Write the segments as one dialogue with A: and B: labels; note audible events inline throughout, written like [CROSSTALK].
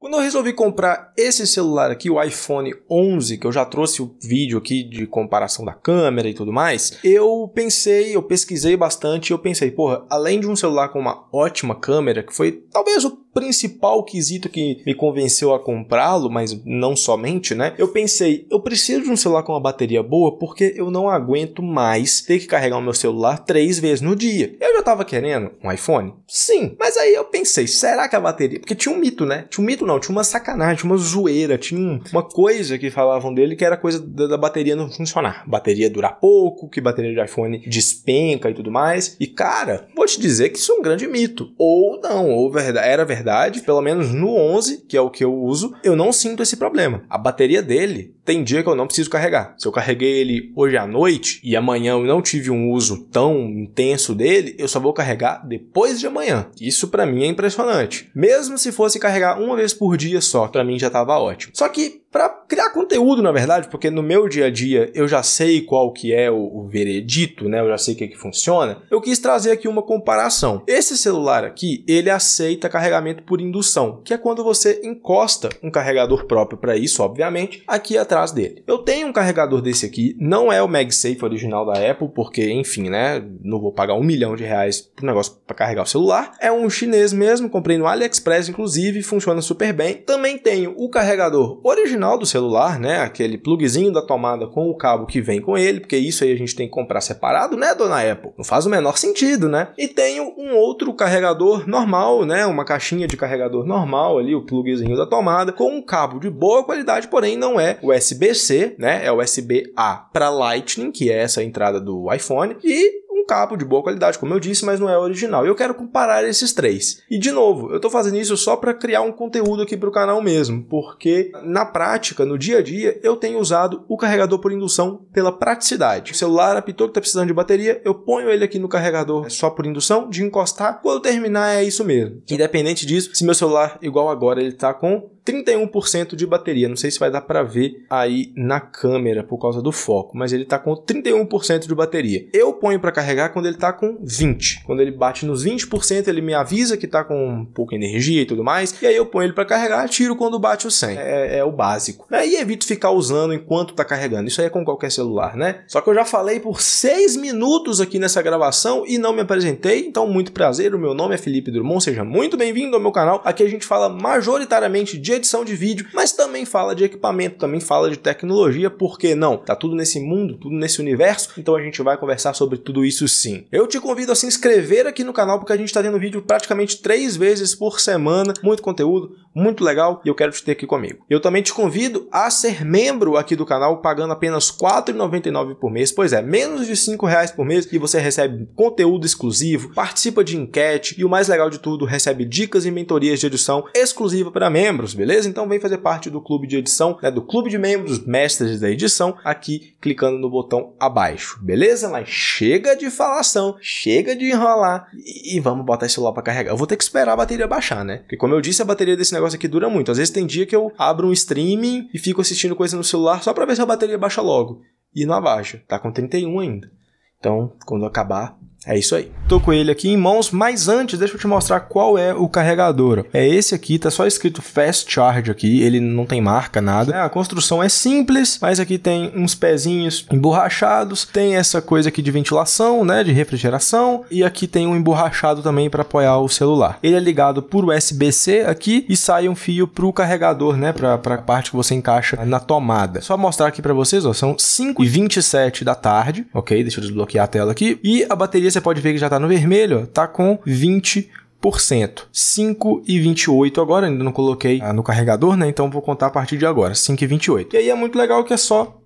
A: Quando eu resolvi comprar esse celular aqui, o iPhone 11, que eu já trouxe o vídeo aqui de comparação da câmera e tudo mais, eu pensei, eu pesquisei bastante, eu pensei, porra, além de um celular com uma ótima câmera, que foi talvez o principal quesito que me convenceu a comprá-lo, mas não somente, né? Eu pensei, eu preciso de um celular com uma bateria boa porque eu não aguento mais ter que carregar o meu celular três vezes no dia. Eu já tava querendo um iPhone? Sim, mas aí eu pensei, será que a bateria. Porque tinha um mito, né? Tinha um mito, não, tinha uma sacanagem, uma zoeira, tinha uma coisa que falavam dele que era coisa da bateria não funcionar. Bateria durar pouco, que bateria de iPhone despenca e tudo mais. E cara, vou te dizer que isso é um grande mito. Ou não, ou verdade, era verdade verdade, pelo menos no 11, que é o que eu uso, eu não sinto esse problema. A bateria dele tem dia que eu não preciso carregar. Se eu carreguei ele hoje à noite e amanhã eu não tive um uso tão intenso dele, eu só vou carregar depois de amanhã. Isso para mim é impressionante. Mesmo se fosse carregar uma vez por dia só, para mim já tava ótimo. Só que para criar conteúdo, na verdade, porque no meu dia a dia eu já sei qual que é o, o veredito, né? Eu já sei o que, é que funciona. Eu quis trazer aqui uma comparação. Esse celular aqui, ele aceita carregamento por indução, que é quando você encosta um carregador próprio para isso, obviamente, aqui atrás dele. Eu tenho um carregador desse aqui, não é o MagSafe original da Apple, porque, enfim, né? Não vou pagar um milhão de reais pro negócio para carregar o celular. É um chinês mesmo, comprei no AliExpress, inclusive, funciona super bem. Também tenho o carregador original original do celular, né? Aquele plugzinho da tomada com o cabo que vem com ele, porque isso aí a gente tem que comprar separado, né, dona Apple? Não faz o menor sentido, né? E tenho um outro carregador normal, né? Uma caixinha de carregador normal ali, o plugzinho da tomada, com um cabo de boa qualidade, porém não é USB-C, né? É USB-A para Lightning, que é essa entrada do iPhone, e cabo de boa qualidade, como eu disse, mas não é original. E eu quero comparar esses três. E de novo, eu estou fazendo isso só para criar um conteúdo aqui para o canal mesmo, porque na prática, no dia a dia, eu tenho usado o carregador por indução pela praticidade. O celular apitou que está precisando de bateria, eu ponho ele aqui no carregador é só por indução, de encostar. Quando terminar, é isso mesmo. Independente disso, se meu celular, igual agora, ele está com 31% de bateria. Não sei se vai dar para ver aí na câmera por causa do foco, mas ele está com 31% de bateria. Eu ponho para carregar quando ele está com 20. Quando ele bate nos 20%, ele me avisa que está com pouca energia e tudo mais, e aí eu ponho ele para carregar, tiro quando bate o 100. É, é o básico. Né? E evito ficar usando enquanto está carregando. Isso aí é com qualquer celular, né? Só que eu já falei por 6 minutos aqui nessa gravação e não me apresentei, então muito prazer. O meu nome é Felipe Drummond, seja muito bem-vindo ao meu canal. Aqui a gente fala majoritariamente de edição de vídeo, mas também fala de equipamento, também fala de tecnologia, por que não? Tá tudo nesse mundo, tudo nesse universo, então a gente vai conversar sobre tudo isso sim. Eu te convido a se inscrever aqui no canal porque a gente está tendo vídeo praticamente três vezes por semana, muito conteúdo, muito legal e eu quero te ter aqui comigo. Eu também te convido a ser membro aqui do canal pagando apenas R$ 4,99 por mês, pois é, menos de R$ reais por mês e você recebe conteúdo exclusivo, participa de enquete e o mais legal de tudo, recebe dicas e mentorias de edição exclusiva para membros, beleza? beleza? Então vem fazer parte do clube de edição, né, do clube de membros, mestres da edição, aqui clicando no botão abaixo, beleza? Mas chega de falação, chega de enrolar e, e vamos botar esse celular para carregar. Eu vou ter que esperar a bateria baixar, né? Porque como eu disse, a bateria desse negócio aqui dura muito. Às vezes tem dia que eu abro um streaming e fico assistindo coisa no celular só para ver se a bateria baixa logo. E não abaixa, tá com 31 ainda. Então, quando acabar, é isso aí. Tô com ele aqui em mãos, mas antes deixa eu te mostrar qual é o carregador. É esse aqui, tá só escrito Fast Charge aqui, ele não tem marca, nada. É, a construção é simples, mas aqui tem uns pezinhos emborrachados, tem essa coisa aqui de ventilação, né, de refrigeração, e aqui tem um emborrachado também para apoiar o celular. Ele é ligado por USB-C aqui e sai um fio pro carregador, né, pra, pra parte que você encaixa na tomada. Só mostrar aqui para vocês, ó, são 5h27 da tarde, ok? Deixa eu desbloquear a tela aqui. E a bateria você pode ver que já está no vermelho, está com 20 5,28%. agora, ainda não coloquei ah, no carregador, né? Então vou contar a partir de agora, 5,28. E aí é muito legal que é só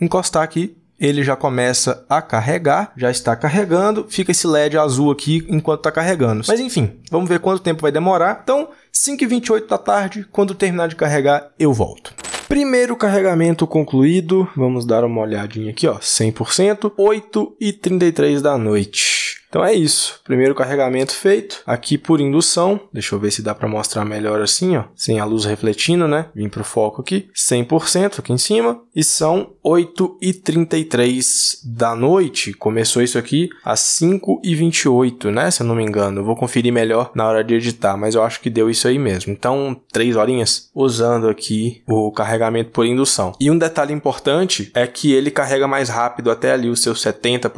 A: encostar aqui ele já começa a carregar, já está carregando, fica esse LED azul aqui enquanto está carregando. Mas enfim, vamos ver quanto tempo vai demorar. Então, 5h28 da tarde, quando terminar de carregar, eu volto. Primeiro carregamento concluído, vamos dar uma olhadinha aqui, ó, 100%, 8 e 33 da noite. Então é isso. Primeiro carregamento feito. Aqui por indução, deixa eu ver se dá para mostrar melhor assim, ó, sem a luz refletindo, né? Vim para o foco aqui. 100% aqui em cima. E são 8h33 da noite. Começou isso aqui às 5h28, né? Se eu não me engano. Eu vou conferir melhor na hora de editar, mas eu acho que deu isso aí mesmo. Então, 3 horinhas usando aqui o carregamento por indução. E um detalhe importante é que ele carrega mais rápido até ali os seus 70%,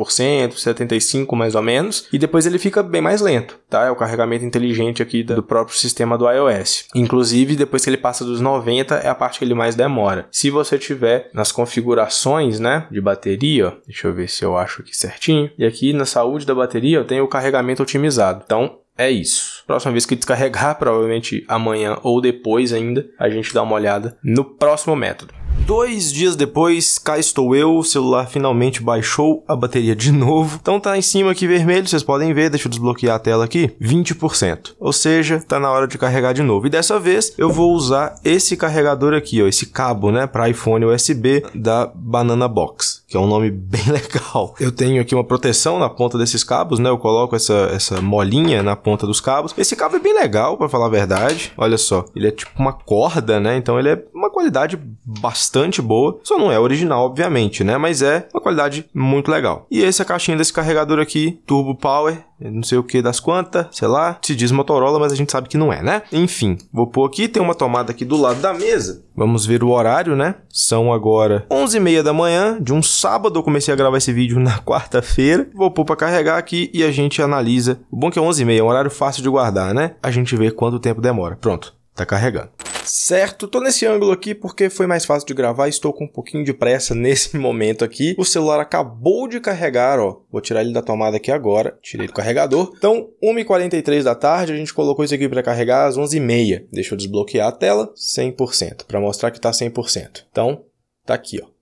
A: 75% mais ou menos menos, e depois ele fica bem mais lento, tá? É o carregamento inteligente aqui do próprio sistema do iOS. Inclusive, depois que ele passa dos 90, é a parte que ele mais demora. Se você tiver nas configurações, né, de bateria, deixa eu ver se eu acho aqui certinho, e aqui na saúde da bateria eu tenho o carregamento otimizado. Então, é isso. Próxima vez que descarregar, [LAUGHS] provavelmente amanhã ou depois ainda, a gente dá uma olhada no próximo método. Dois dias depois, cá estou eu, o celular finalmente baixou a bateria de novo. Então tá em cima aqui vermelho, vocês podem ver, deixa eu desbloquear a tela aqui, 20%. Ou seja, tá na hora de carregar de novo. E dessa vez eu vou usar esse carregador aqui, ó, esse cabo, né, para iPhone USB da Banana Box, que é um nome [LAUGHS] bem legal. Eu tenho aqui uma proteção na ponta desses cabos, né? Eu coloco essa essa molinha na ponta dos cabos. Esse cabo é bem legal, para falar a verdade. Olha só, ele é tipo uma corda, né? Então ele é uma qualidade bastante boa, só não é original, obviamente, né? Mas é uma qualidade muito legal. E essa é caixinha desse carregador aqui, Turbo Power, não sei o que das quantas, sei lá, se diz Motorola, mas a gente sabe que não é, né? Enfim, vou pôr aqui, tem uma tomada aqui do lado da mesa. Vamos ver o horário, né? São agora 11h30 da manhã de um sábado. Eu comecei a gravar esse vídeo na [LAUGHS] quarta-feira. Vou pôr para carregar aqui e a gente analisa. O bom é que é 11h30, é um horário fácil de guardar, né? A gente vê quanto tempo demora. Pronto. Tá carregando. Certo, tô nesse ângulo aqui porque foi mais fácil de gravar, estou com um pouquinho de pressa [LAUGHS] nesse momento aqui. O celular acabou de carregar, ó. Vou tirar ele da tomada aqui agora, tirei do carregador. Então, 1h43 da tarde, a gente colocou isso aqui para carregar às 11h30. Deixa eu desbloquear a tela, 100%, para mostrar que tá 100%. Então, tá aqui, ó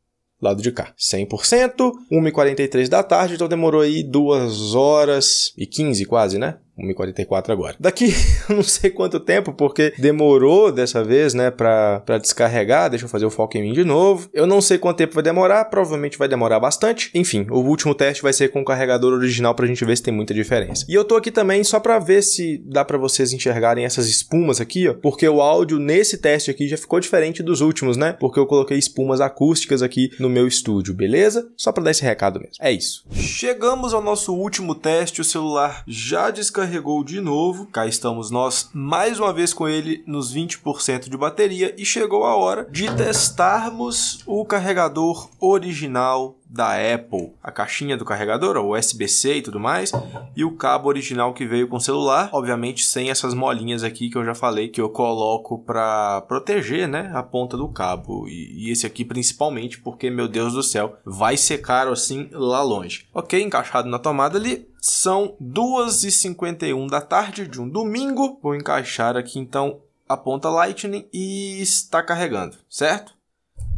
A: lado de cá. 100%, 1h43 da tarde, então demorou aí 2 horas e 15 quase, né? 1 44 agora. Daqui [LAUGHS] não sei quanto tempo, porque demorou dessa vez, né, pra, pra descarregar. Deixa eu fazer o foco em mim de novo. Eu não sei quanto tempo vai demorar, provavelmente vai demorar bastante. Enfim, o último teste vai ser com o carregador original pra gente ver se tem muita diferença. E eu tô aqui também só pra ver se dá pra vocês enxergarem essas espumas aqui, ó, porque o áudio nesse teste aqui já ficou diferente dos últimos, né? Porque eu coloquei espumas acústicas aqui no meu estúdio, beleza? Só pra dar esse recado mesmo. É isso. Chegamos ao nosso último teste, o celular já descarregou carregou de novo, cá estamos nós mais uma vez com ele nos 20% de bateria e chegou a hora de testarmos o carregador original da Apple, a caixinha do carregador, o USB-C e tudo mais, e o cabo original que veio com o celular, obviamente sem essas molinhas aqui que eu já falei que eu coloco para proteger, né, a ponta do cabo. E, e, esse aqui principalmente porque meu Deus do céu, vai ser caro assim lá longe. OK, encaixado na tomada ali, são 2h51 da tarde de um domingo. Vou encaixar aqui então a ponta Lightning e está carregando, certo?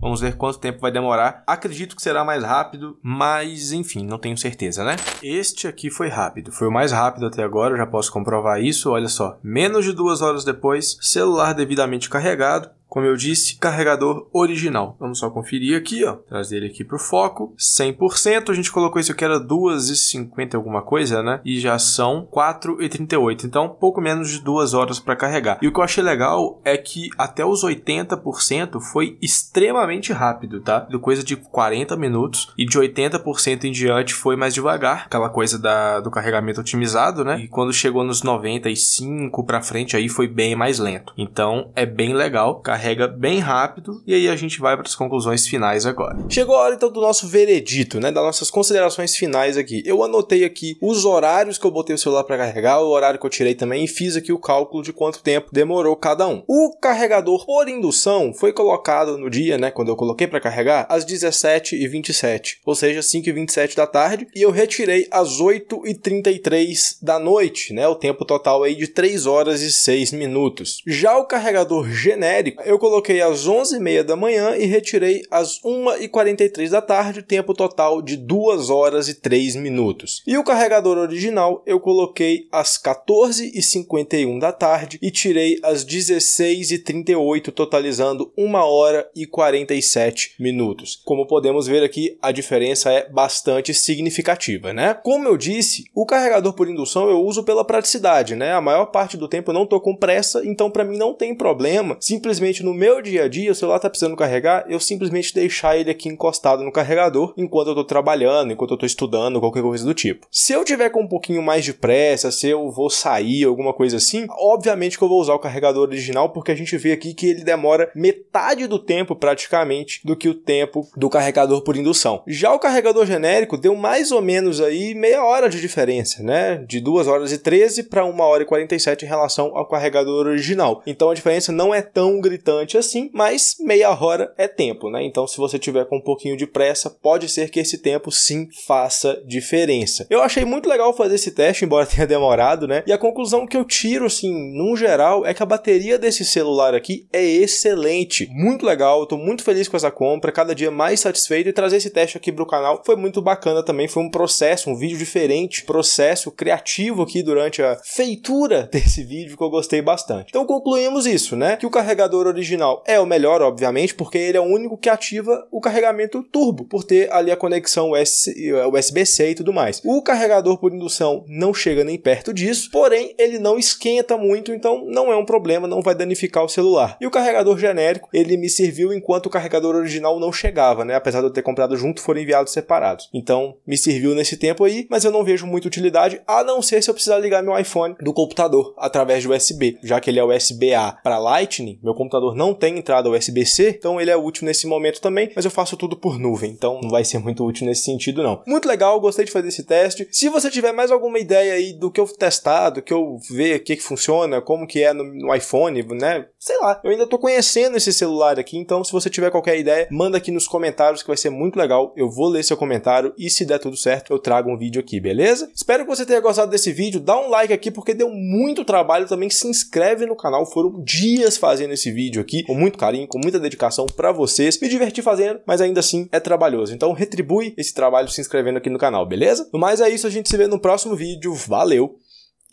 A: Vamos ver quanto tempo vai demorar. Acredito que será mais rápido, mas enfim, não tenho certeza, né? Este aqui foi rápido. Foi o mais rápido até agora, já posso comprovar isso. Olha só, menos de duas horas depois, celular devidamente carregado, como eu disse, carregador original. Vamos só conferir aqui, ó. Trazer ele aqui pro foco. 100%. A gente colocou isso aqui, era 2,50 alguma coisa, né? E já são 4,38. Então, pouco menos de duas horas para carregar. E o que eu achei legal é que até os 80% foi extremamente rápido, tá? Deu coisa de 40 minutos. E de 80% em diante foi mais devagar. Aquela coisa da, do carregamento otimizado, né? E quando chegou nos 95 para frente, aí foi bem mais lento. Então, é bem legal carregar carrega bem rápido e aí a gente vai para as conclusões finais agora. Chegou a hora então do nosso veredito, né, das nossas considerações finais aqui. Eu anotei aqui os horários que eu botei o celular para carregar, o horário que eu tirei também e fiz aqui o cálculo de quanto tempo demorou cada um. O carregador por indução foi colocado no dia, né, quando eu coloquei para carregar, às 17h27, ou seja, 5h27 da tarde, e eu retirei às 8h33 da noite, né, o tempo total aí de 3 horas e 6 minutos. Já o carregador genérico, eu coloquei às 11h30 da manhã e retirei às 1h43 da tarde, tempo total de 2 horas e 3 minutos. E o carregador original eu coloquei às 14h51 da tarde e tirei às 16h38, totalizando 1 hora e 47 minutos. Como podemos ver aqui, a diferença é bastante significativa, né? Como eu disse, o carregador por indução eu uso pela praticidade, né? A maior parte do tempo eu não estou com pressa, então para mim não tem problema simplesmente no meu dia a dia, o celular tá precisando carregar, eu simplesmente deixar ele aqui encostado no carregador enquanto eu tô trabalhando, enquanto eu tô estudando, qualquer coisa do tipo. Se eu tiver com um pouquinho mais de pressa, se eu vou sair, alguma coisa assim, obviamente que eu vou usar o carregador original, porque a gente vê aqui que ele demora metade do tempo praticamente do que o tempo do carregador por indução. Já o carregador genérico deu mais ou menos aí meia hora de diferença, né? De 2 horas e 13 para 1 hora e 47 em relação ao carregador original. Então a diferença não é tão gritante assim, mas meia hora é tempo, né? Então, se você tiver com um pouquinho de pressa, pode ser que esse tempo sim faça diferença. Eu achei muito legal fazer esse teste, [LAUGHS] embora tenha demorado, né? E a conclusão que eu tiro, assim, num geral, é que a bateria desse celular aqui é excelente, muito legal. Eu tô muito feliz com essa compra, cada dia mais satisfeito e trazer esse teste aqui pro canal foi muito bacana também. Foi um processo, um vídeo diferente, processo criativo aqui durante a feitura [LAUGHS] desse vídeo que eu gostei bastante. Então, concluímos isso, né? Que o carregador original original é o melhor, obviamente, porque ele é o único que ativa o carregamento turbo, por ter ali a conexão USB-C eh, e tudo mais. O carregador por indução não chega nem perto disso, porém ele não esquenta muito, então não é um problema, não vai danificar o celular. E o carregador genérico, ele me serviu enquanto o carregador original não chegava, né? Apesar de eu ter comprado junto, foram enviados separados. Então, me serviu nesse tempo aí, mas eu não vejo muita utilidade, a não ser se eu precisar ligar meu iPhone do computador através de USB, já que ele é USB-A para Lightning, meu computador computador não tem entrada USB-C, então ele é útil nesse momento também, mas eu faço tudo por nuvem, então não vai ser muito útil nesse sentido não. Muito legal, gostei de fazer esse teste. Se você tiver mais alguma ideia aí do que eu testar, do que eu ver, o que, que funciona, como que é no, no, iPhone, né? Sei lá, eu ainda tô conhecendo esse celular aqui, então se você tiver qualquer ideia, manda aqui nos comentários que vai ser muito legal, eu vou ler seu comentário e se der tudo certo, eu trago um vídeo aqui, beleza? Espero que você tenha gostado desse vídeo, dá um like aqui porque deu muito trabalho também, se inscreve no canal, foram dias fazendo esse vídeo, vídeo aqui com muito carinho, com muita dedicação para vocês. Me diverti fazendo, mas ainda assim é trabalhoso. Então retribui esse trabalho se inscrevendo aqui no canal, beleza? No mais é isso, a gente se vê no próximo vídeo. Valeu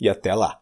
A: e até lá.